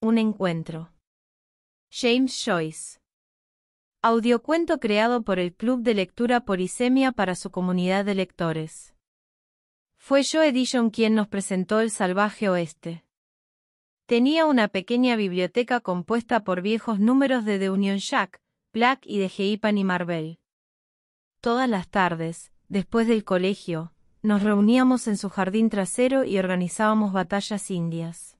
Un encuentro. James Joyce. Audiocuento creado por el Club de Lectura Polisemia para su comunidad de lectores. Fue Joe Edition quien nos presentó El Salvaje Oeste. Tenía una pequeña biblioteca compuesta por viejos números de The Union Jack, Black y de Heipan y Marvel. Todas las tardes, después del colegio, nos reuníamos en su jardín trasero y organizábamos batallas indias.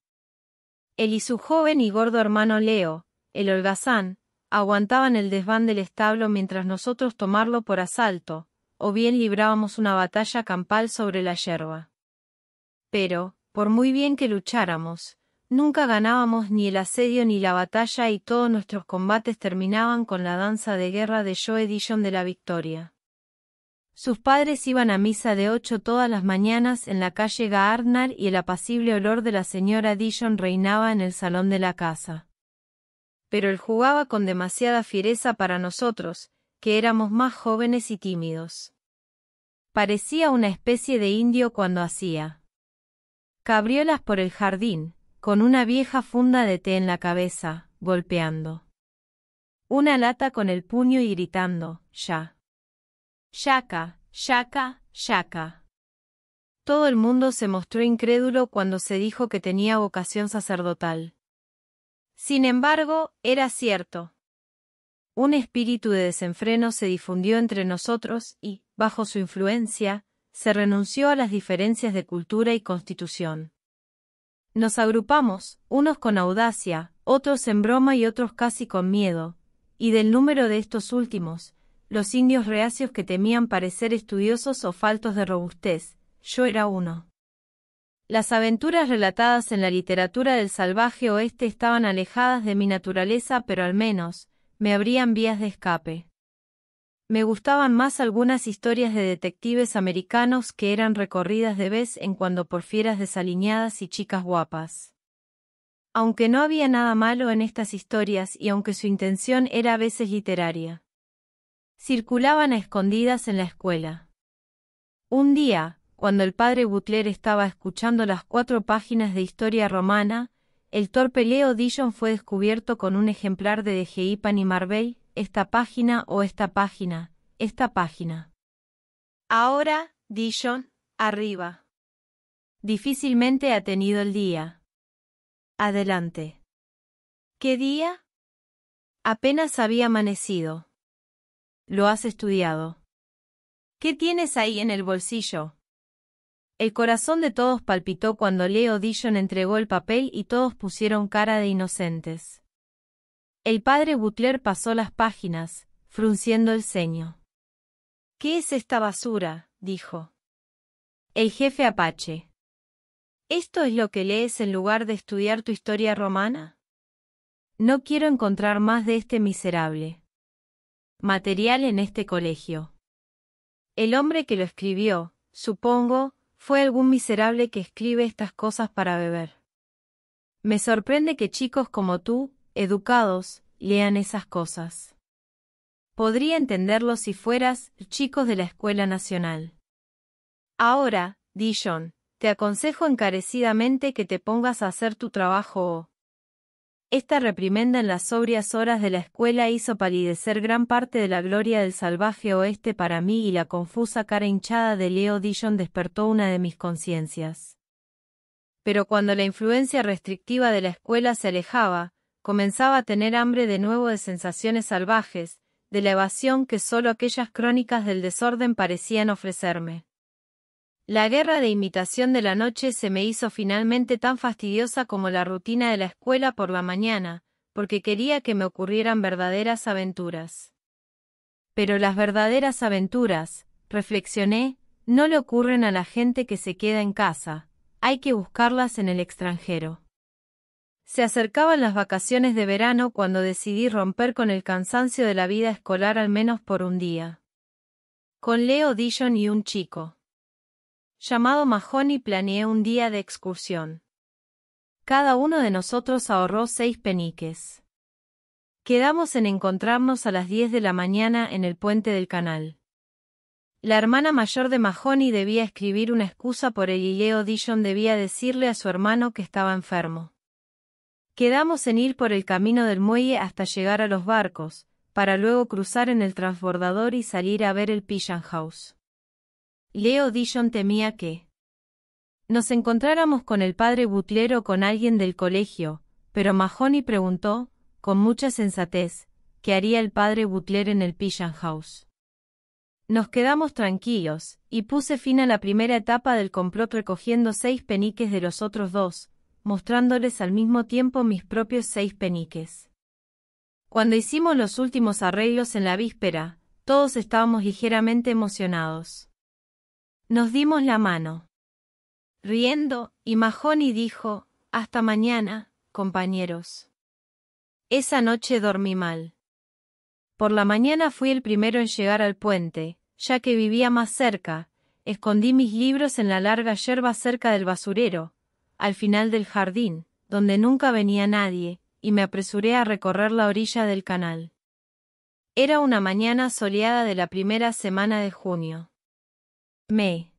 Él y su joven y gordo hermano Leo, el holgazán, aguantaban el desván del establo mientras nosotros tomarlo por asalto, o bien librábamos una batalla campal sobre la yerba. Pero, por muy bien que lucháramos, nunca ganábamos ni el asedio ni la batalla y todos nuestros combates terminaban con la danza de guerra de Joe Dillon de la victoria. Sus padres iban a misa de ocho todas las mañanas en la calle Gaarnar y el apacible olor de la señora Dijon reinaba en el salón de la casa. Pero él jugaba con demasiada fiereza para nosotros, que éramos más jóvenes y tímidos. Parecía una especie de indio cuando hacía cabriolas por el jardín, con una vieja funda de té en la cabeza, golpeando una lata con el puño y gritando, ya. Shaka, Shaka, Shaka. Todo el mundo se mostró incrédulo cuando se dijo que tenía vocación sacerdotal. Sin embargo, era cierto. Un espíritu de desenfreno se difundió entre nosotros y, bajo su influencia, se renunció a las diferencias de cultura y constitución. Nos agrupamos, unos con audacia, otros en broma y otros casi con miedo, y del número de estos últimos, los indios reacios que temían parecer estudiosos o faltos de robustez, yo era uno. Las aventuras relatadas en la literatura del salvaje oeste estaban alejadas de mi naturaleza, pero al menos, me abrían vías de escape. Me gustaban más algunas historias de detectives americanos que eran recorridas de vez en cuando por fieras desaliñadas y chicas guapas. Aunque no había nada malo en estas historias y aunque su intención era a veces literaria circulaban a escondidas en la escuela. Un día, cuando el padre Butler estaba escuchando las cuatro páginas de historia romana, el torpe Leo Dillon fue descubierto con un ejemplar de Dejeípan y Marvell, esta página o esta página, esta página. Ahora, Dillon, arriba. Difícilmente ha tenido el día. Adelante. ¿Qué día? Apenas había amanecido. Lo has estudiado. ¿Qué tienes ahí en el bolsillo? El corazón de todos palpitó cuando Leo Dillon entregó el papel y todos pusieron cara de inocentes. El padre Butler pasó las páginas, frunciendo el ceño. ¿Qué es esta basura? dijo. El jefe Apache. ¿Esto es lo que lees en lugar de estudiar tu historia romana? No quiero encontrar más de este miserable. Material en este colegio. El hombre que lo escribió, supongo, fue algún miserable que escribe estas cosas para beber. Me sorprende que chicos como tú, educados, lean esas cosas. Podría entenderlo si fueras chicos de la Escuela Nacional. Ahora, Dijon, te aconsejo encarecidamente que te pongas a hacer tu trabajo esta reprimenda en las sobrias horas de la escuela hizo palidecer gran parte de la gloria del salvaje oeste para mí y la confusa cara hinchada de Leo Dillon despertó una de mis conciencias. Pero cuando la influencia restrictiva de la escuela se alejaba, comenzaba a tener hambre de nuevo de sensaciones salvajes, de la evasión que solo aquellas crónicas del desorden parecían ofrecerme. La guerra de imitación de la noche se me hizo finalmente tan fastidiosa como la rutina de la escuela por la mañana, porque quería que me ocurrieran verdaderas aventuras. Pero las verdaderas aventuras, reflexioné, no le ocurren a la gente que se queda en casa, hay que buscarlas en el extranjero. Se acercaban las vacaciones de verano cuando decidí romper con el cansancio de la vida escolar al menos por un día. Con Leo Dillon y un chico llamado Mahoney planeé un día de excursión. Cada uno de nosotros ahorró seis peniques. Quedamos en encontrarnos a las diez de la mañana en el puente del canal. La hermana mayor de Mahoney debía escribir una excusa por el guilleo e Dillon debía decirle a su hermano que estaba enfermo. Quedamos en ir por el camino del muelle hasta llegar a los barcos, para luego cruzar en el transbordador y salir a ver el Pigeon House. Leo Dijon temía que nos encontráramos con el padre Butler o con alguien del colegio, pero Mahoney preguntó, con mucha sensatez, qué haría el padre Butler en el Pigeon House. Nos quedamos tranquilos, y puse fin a la primera etapa del complot recogiendo seis peniques de los otros dos, mostrándoles al mismo tiempo mis propios seis peniques. Cuando hicimos los últimos arreglos en la víspera, todos estábamos ligeramente emocionados. Nos dimos la mano. Riendo, y dijo, Hasta mañana, compañeros. Esa noche dormí mal. Por la mañana fui el primero en llegar al puente, ya que vivía más cerca, escondí mis libros en la larga yerba cerca del basurero, al final del jardín, donde nunca venía nadie, y me apresuré a recorrer la orilla del canal. Era una mañana soleada de la primera semana de junio. Me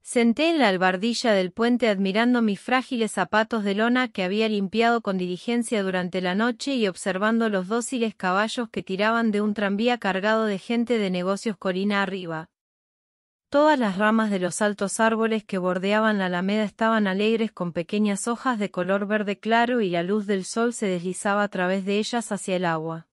senté en la albardilla del puente admirando mis frágiles zapatos de lona que había limpiado con diligencia durante la noche y observando los dóciles caballos que tiraban de un tranvía cargado de gente de negocios colina arriba. Todas las ramas de los altos árboles que bordeaban la alameda estaban alegres con pequeñas hojas de color verde claro y la luz del sol se deslizaba a través de ellas hacia el agua.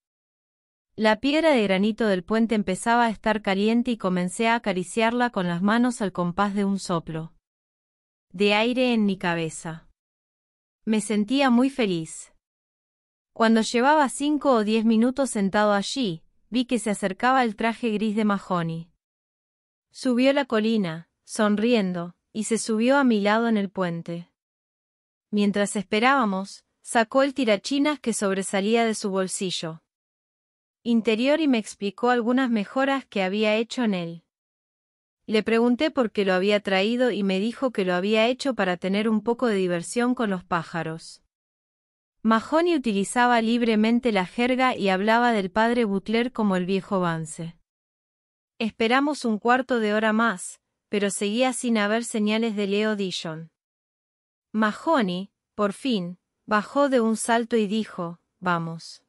La piedra de granito del puente empezaba a estar caliente y comencé a acariciarla con las manos al compás de un soplo. De aire en mi cabeza. Me sentía muy feliz. Cuando llevaba cinco o diez minutos sentado allí, vi que se acercaba el traje gris de Mahoney. Subió la colina, sonriendo, y se subió a mi lado en el puente. Mientras esperábamos, sacó el tirachinas que sobresalía de su bolsillo interior y me explicó algunas mejoras que había hecho en él. Le pregunté por qué lo había traído y me dijo que lo había hecho para tener un poco de diversión con los pájaros. Mahoney utilizaba libremente la jerga y hablaba del padre Butler como el viejo Vance. Esperamos un cuarto de hora más, pero seguía sin haber señales de Leo Dillon. Mahoney, por fin, bajó de un salto y dijo, vamos.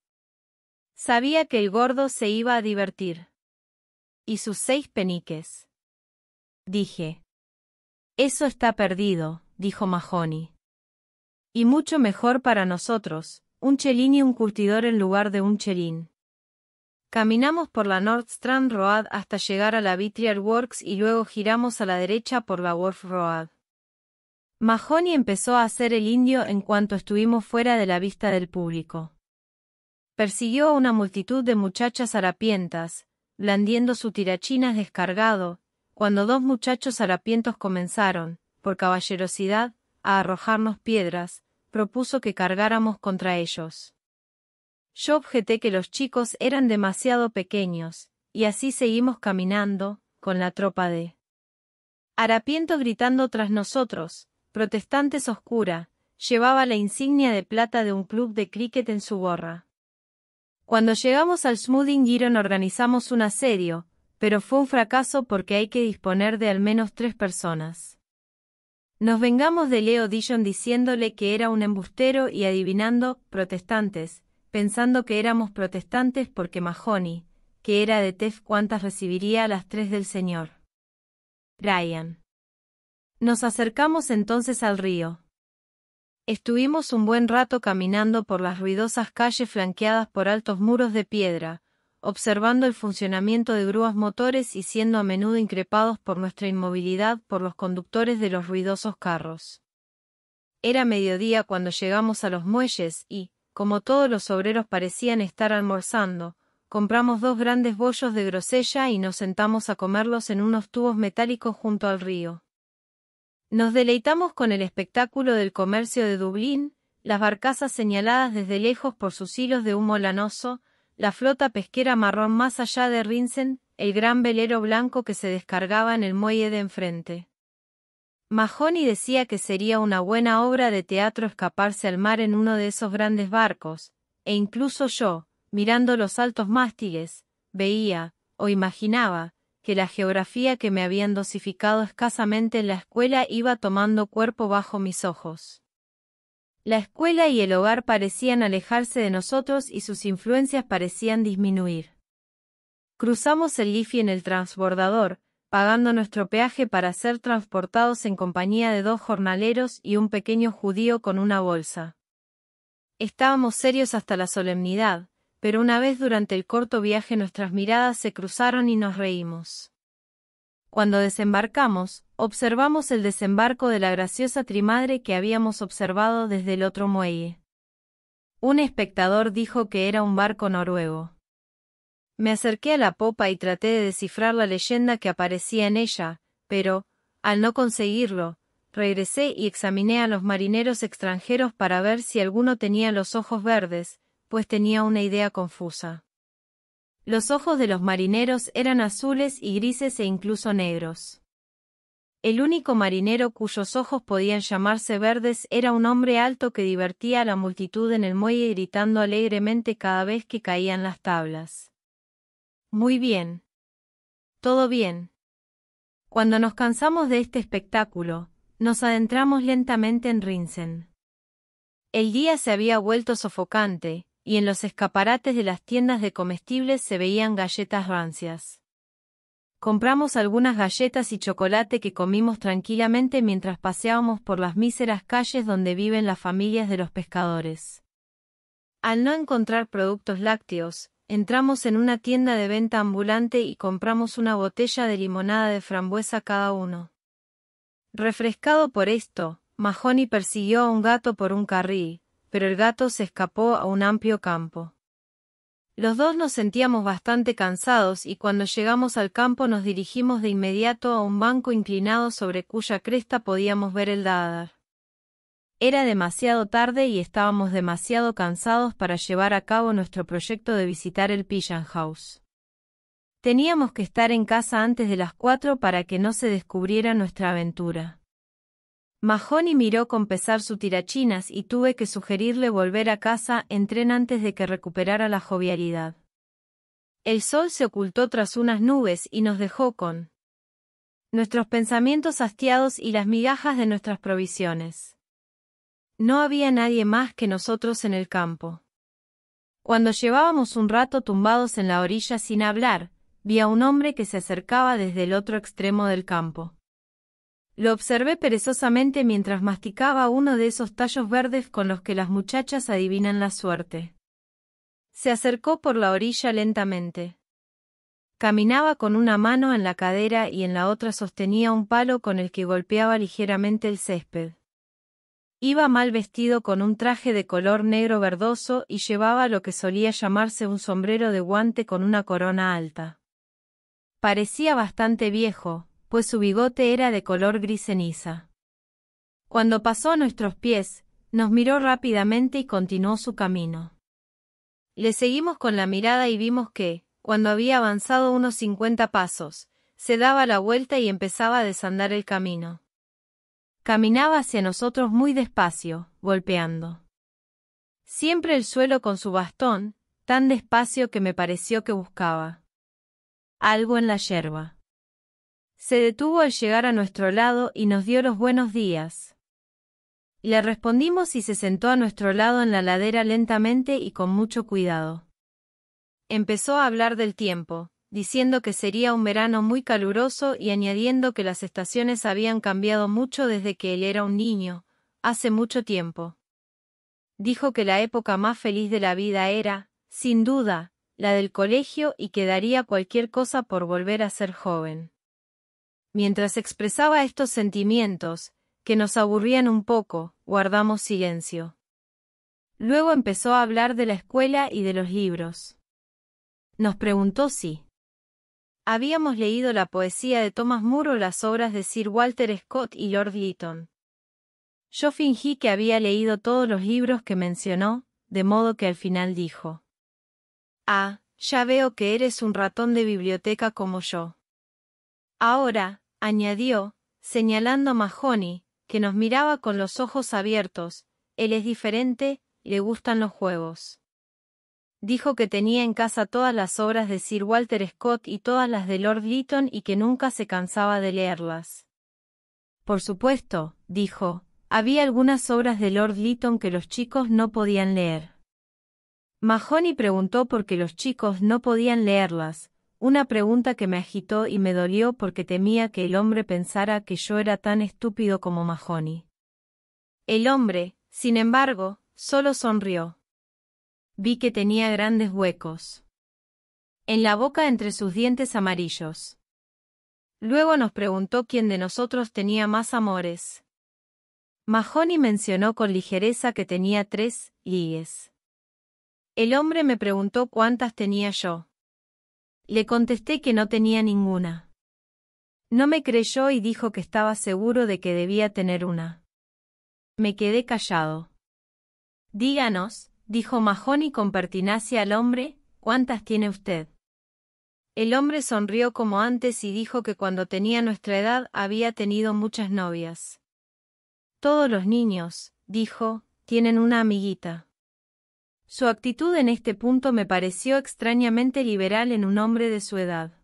Sabía que el gordo se iba a divertir. ¿Y sus seis peniques? Dije. Eso está perdido, dijo Mahoney. Y mucho mejor para nosotros, un chelín y un curtidor en lugar de un chelín. Caminamos por la North Strand Road hasta llegar a la Vitrier Works y luego giramos a la derecha por la Wharf Road. Mahoney empezó a hacer el indio en cuanto estuvimos fuera de la vista del público. Persiguió a una multitud de muchachas harapientas, blandiendo su tirachinas descargado, cuando dos muchachos harapientos comenzaron, por caballerosidad, a arrojarnos piedras, propuso que cargáramos contra ellos. Yo objeté que los chicos eran demasiado pequeños, y así seguimos caminando, con la tropa de Harapiento gritando tras nosotros, protestantes oscura, llevaba la insignia de plata de un club de cricket en su gorra. Cuando llegamos al Giron organizamos un asedio, pero fue un fracaso porque hay que disponer de al menos tres personas. Nos vengamos de Leo Dillon diciéndole que era un embustero y adivinando, protestantes, pensando que éramos protestantes porque Mahoney, que era de Tef cuántas recibiría a las tres del señor. Ryan. Nos acercamos entonces al río, Estuvimos un buen rato caminando por las ruidosas calles flanqueadas por altos muros de piedra, observando el funcionamiento de grúas motores y siendo a menudo increpados por nuestra inmovilidad por los conductores de los ruidosos carros. Era mediodía cuando llegamos a los muelles y, como todos los obreros parecían estar almorzando, compramos dos grandes bollos de grosella y nos sentamos a comerlos en unos tubos metálicos junto al río. Nos deleitamos con el espectáculo del comercio de Dublín, las barcazas señaladas desde lejos por sus hilos de humo lanoso, la flota pesquera marrón más allá de Rinsen, el gran velero blanco que se descargaba en el muelle de enfrente. Majoni decía que sería una buena obra de teatro escaparse al mar en uno de esos grandes barcos, e incluso yo, mirando los altos mástiles, veía, o imaginaba, que la geografía que me habían dosificado escasamente en la escuela iba tomando cuerpo bajo mis ojos. La escuela y el hogar parecían alejarse de nosotros y sus influencias parecían disminuir. Cruzamos el ifi en el transbordador, pagando nuestro peaje para ser transportados en compañía de dos jornaleros y un pequeño judío con una bolsa. Estábamos serios hasta la solemnidad, pero una vez durante el corto viaje nuestras miradas se cruzaron y nos reímos. Cuando desembarcamos, observamos el desembarco de la graciosa trimadre que habíamos observado desde el otro muelle. Un espectador dijo que era un barco noruego. Me acerqué a la popa y traté de descifrar la leyenda que aparecía en ella, pero, al no conseguirlo, regresé y examiné a los marineros extranjeros para ver si alguno tenía los ojos verdes, pues tenía una idea confusa. Los ojos de los marineros eran azules y grises e incluso negros. El único marinero cuyos ojos podían llamarse verdes era un hombre alto que divertía a la multitud en el muelle gritando alegremente cada vez que caían las tablas. Muy bien. Todo bien. Cuando nos cansamos de este espectáculo, nos adentramos lentamente en Rinsen. El día se había vuelto sofocante, y en los escaparates de las tiendas de comestibles se veían galletas rancias. Compramos algunas galletas y chocolate que comimos tranquilamente mientras paseábamos por las míseras calles donde viven las familias de los pescadores. Al no encontrar productos lácteos, entramos en una tienda de venta ambulante y compramos una botella de limonada de frambuesa cada uno. Refrescado por esto, Mahoney persiguió a un gato por un carril, pero el gato se escapó a un amplio campo. Los dos nos sentíamos bastante cansados y cuando llegamos al campo nos dirigimos de inmediato a un banco inclinado sobre cuya cresta podíamos ver el dádar. Era demasiado tarde y estábamos demasiado cansados para llevar a cabo nuestro proyecto de visitar el Pigeon House. Teníamos que estar en casa antes de las cuatro para que no se descubriera nuestra aventura. Mahoney miró con pesar su tirachinas y tuve que sugerirle volver a casa en tren antes de que recuperara la jovialidad. El sol se ocultó tras unas nubes y nos dejó con nuestros pensamientos hastiados y las migajas de nuestras provisiones. No había nadie más que nosotros en el campo. Cuando llevábamos un rato tumbados en la orilla sin hablar, vi a un hombre que se acercaba desde el otro extremo del campo. Lo observé perezosamente mientras masticaba uno de esos tallos verdes con los que las muchachas adivinan la suerte. Se acercó por la orilla lentamente. Caminaba con una mano en la cadera y en la otra sostenía un palo con el que golpeaba ligeramente el césped. Iba mal vestido con un traje de color negro verdoso y llevaba lo que solía llamarse un sombrero de guante con una corona alta. Parecía bastante viejo, pues su bigote era de color gris ceniza. Cuando pasó a nuestros pies, nos miró rápidamente y continuó su camino. Le seguimos con la mirada y vimos que, cuando había avanzado unos cincuenta pasos, se daba la vuelta y empezaba a desandar el camino. Caminaba hacia nosotros muy despacio, golpeando. Siempre el suelo con su bastón, tan despacio que me pareció que buscaba algo en la yerba. Se detuvo al llegar a nuestro lado y nos dio los buenos días. Le respondimos y se sentó a nuestro lado en la ladera lentamente y con mucho cuidado. Empezó a hablar del tiempo, diciendo que sería un verano muy caluroso y añadiendo que las estaciones habían cambiado mucho desde que él era un niño, hace mucho tiempo. Dijo que la época más feliz de la vida era, sin duda, la del colegio y que daría cualquier cosa por volver a ser joven. Mientras expresaba estos sentimientos, que nos aburrían un poco, guardamos silencio. Luego empezó a hablar de la escuela y de los libros. Nos preguntó si habíamos leído la poesía de Thomas Moore o las obras de Sir Walter Scott y Lord Lytton. Yo fingí que había leído todos los libros que mencionó, de modo que al final dijo. Ah, ya veo que eres un ratón de biblioteca como yo. Ahora, añadió, señalando a Mahoney, que nos miraba con los ojos abiertos, él es diferente, le gustan los juegos. Dijo que tenía en casa todas las obras de Sir Walter Scott y todas las de Lord Lytton y que nunca se cansaba de leerlas. Por supuesto, dijo, había algunas obras de Lord Lytton que los chicos no podían leer. Mahoney preguntó por qué los chicos no podían leerlas, una pregunta que me agitó y me dolió porque temía que el hombre pensara que yo era tan estúpido como Mahoney. El hombre, sin embargo, solo sonrió. Vi que tenía grandes huecos. En la boca entre sus dientes amarillos. Luego nos preguntó quién de nosotros tenía más amores. Mahoney mencionó con ligereza que tenía tres, ligues. El hombre me preguntó cuántas tenía yo. Le contesté que no tenía ninguna. No me creyó y dijo que estaba seguro de que debía tener una. Me quedé callado. Díganos, dijo y con pertinacia al hombre, ¿cuántas tiene usted? El hombre sonrió como antes y dijo que cuando tenía nuestra edad había tenido muchas novias. Todos los niños, dijo, tienen una amiguita. Su actitud en este punto me pareció extrañamente liberal en un hombre de su edad.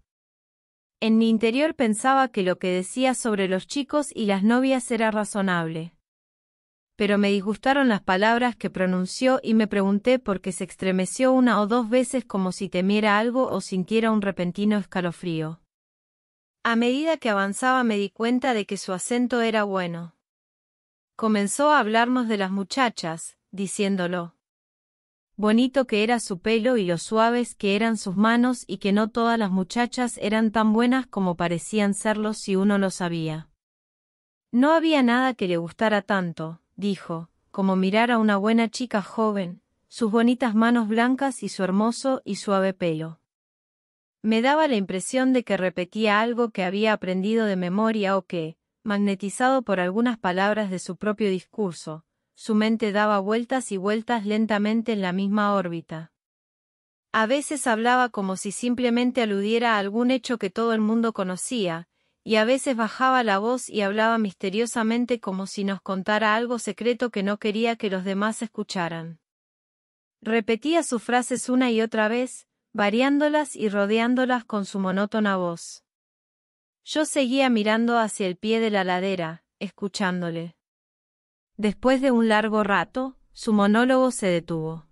En mi interior pensaba que lo que decía sobre los chicos y las novias era razonable. Pero me disgustaron las palabras que pronunció y me pregunté por qué se estremeció una o dos veces como si temiera algo o sintiera un repentino escalofrío. A medida que avanzaba me di cuenta de que su acento era bueno. Comenzó a hablarnos de las muchachas, diciéndolo bonito que era su pelo y lo suaves que eran sus manos y que no todas las muchachas eran tan buenas como parecían serlo si uno lo sabía. No había nada que le gustara tanto, dijo, como mirar a una buena chica joven, sus bonitas manos blancas y su hermoso y suave pelo. Me daba la impresión de que repetía algo que había aprendido de memoria o que, magnetizado por algunas palabras de su propio discurso, su mente daba vueltas y vueltas lentamente en la misma órbita. A veces hablaba como si simplemente aludiera a algún hecho que todo el mundo conocía, y a veces bajaba la voz y hablaba misteriosamente como si nos contara algo secreto que no quería que los demás escucharan. Repetía sus frases una y otra vez, variándolas y rodeándolas con su monótona voz. Yo seguía mirando hacia el pie de la ladera, escuchándole. Después de un largo rato, su monólogo se detuvo.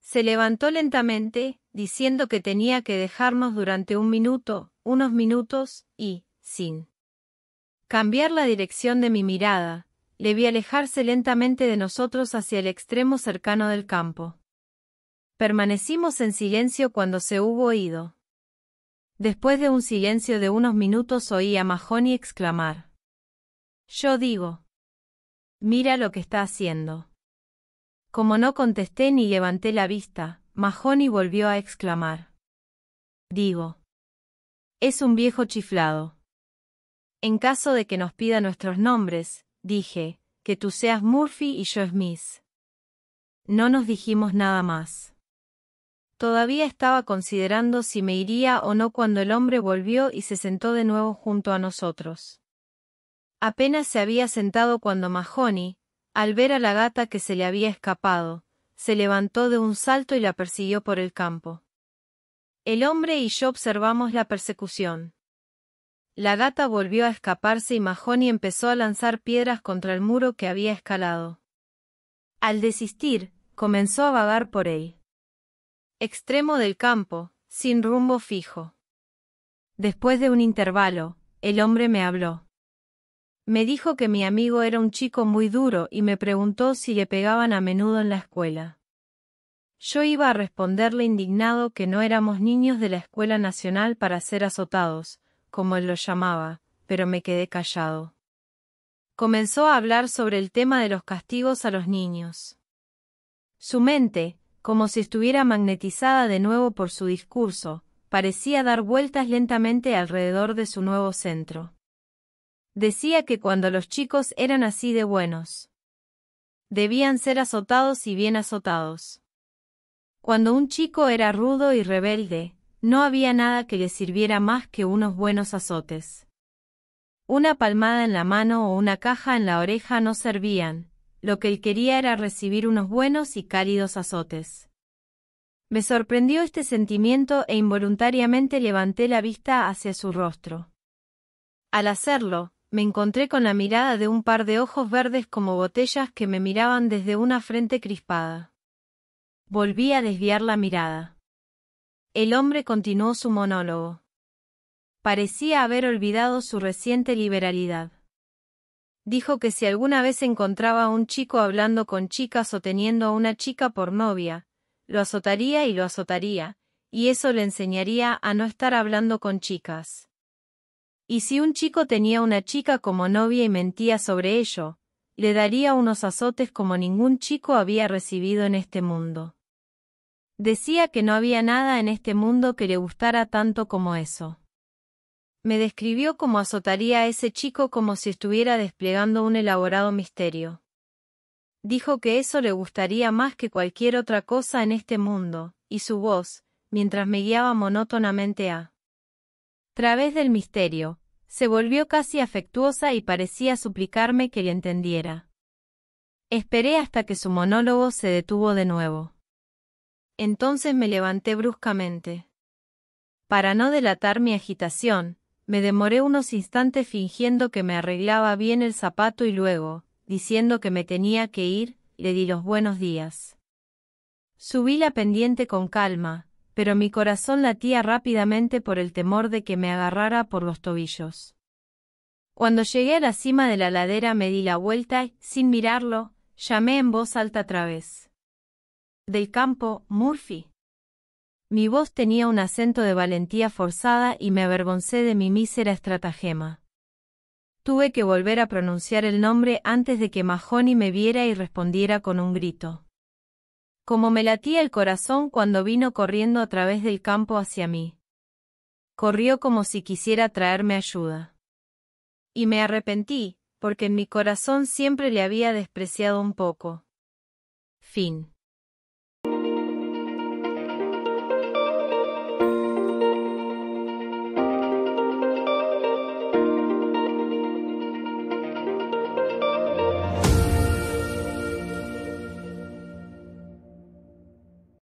Se levantó lentamente, diciendo que tenía que dejarnos durante un minuto, unos minutos, y, sin cambiar la dirección de mi mirada, le vi alejarse lentamente de nosotros hacia el extremo cercano del campo. Permanecimos en silencio cuando se hubo ido. Después de un silencio de unos minutos oí a Mahoney exclamar. Yo digo. Mira lo que está haciendo. Como no contesté ni levanté la vista, Mahoney volvió a exclamar. Digo. Es un viejo chiflado. En caso de que nos pida nuestros nombres, dije, que tú seas Murphy y yo Smith. No nos dijimos nada más. Todavía estaba considerando si me iría o no cuando el hombre volvió y se sentó de nuevo junto a nosotros. Apenas se había sentado cuando Mahoney, al ver a la gata que se le había escapado, se levantó de un salto y la persiguió por el campo. El hombre y yo observamos la persecución. La gata volvió a escaparse y Mahoney empezó a lanzar piedras contra el muro que había escalado. Al desistir, comenzó a vagar por él. Extremo del campo, sin rumbo fijo. Después de un intervalo, el hombre me habló. Me dijo que mi amigo era un chico muy duro y me preguntó si le pegaban a menudo en la escuela. Yo iba a responderle indignado que no éramos niños de la Escuela Nacional para ser azotados, como él lo llamaba, pero me quedé callado. Comenzó a hablar sobre el tema de los castigos a los niños. Su mente, como si estuviera magnetizada de nuevo por su discurso, parecía dar vueltas lentamente alrededor de su nuevo centro. Decía que cuando los chicos eran así de buenos, debían ser azotados y bien azotados. Cuando un chico era rudo y rebelde, no había nada que le sirviera más que unos buenos azotes. Una palmada en la mano o una caja en la oreja no servían, lo que él quería era recibir unos buenos y cálidos azotes. Me sorprendió este sentimiento e involuntariamente levanté la vista hacia su rostro. Al hacerlo, me encontré con la mirada de un par de ojos verdes como botellas que me miraban desde una frente crispada. Volví a desviar la mirada. El hombre continuó su monólogo. Parecía haber olvidado su reciente liberalidad. Dijo que si alguna vez encontraba a un chico hablando con chicas o teniendo a una chica por novia, lo azotaría y lo azotaría, y eso le enseñaría a no estar hablando con chicas. Y si un chico tenía una chica como novia y mentía sobre ello, le daría unos azotes como ningún chico había recibido en este mundo. Decía que no había nada en este mundo que le gustara tanto como eso. Me describió cómo azotaría a ese chico como si estuviera desplegando un elaborado misterio. Dijo que eso le gustaría más que cualquier otra cosa en este mundo, y su voz, mientras me guiaba monótonamente a través del misterio, se volvió casi afectuosa y parecía suplicarme que le entendiera. Esperé hasta que su monólogo se detuvo de nuevo. Entonces me levanté bruscamente. Para no delatar mi agitación, me demoré unos instantes fingiendo que me arreglaba bien el zapato y luego, diciendo que me tenía que ir, le di los buenos días. Subí la pendiente con calma, pero mi corazón latía rápidamente por el temor de que me agarrara por los tobillos. Cuando llegué a la cima de la ladera me di la vuelta y, sin mirarlo, llamé en voz alta otra vez. Del campo, Murphy. Mi voz tenía un acento de valentía forzada y me avergoncé de mi mísera estratagema. Tuve que volver a pronunciar el nombre antes de que Mahoney me viera y respondiera con un grito. Como me latía el corazón cuando vino corriendo a través del campo hacia mí. Corrió como si quisiera traerme ayuda. Y me arrepentí, porque en mi corazón siempre le había despreciado un poco. Fin.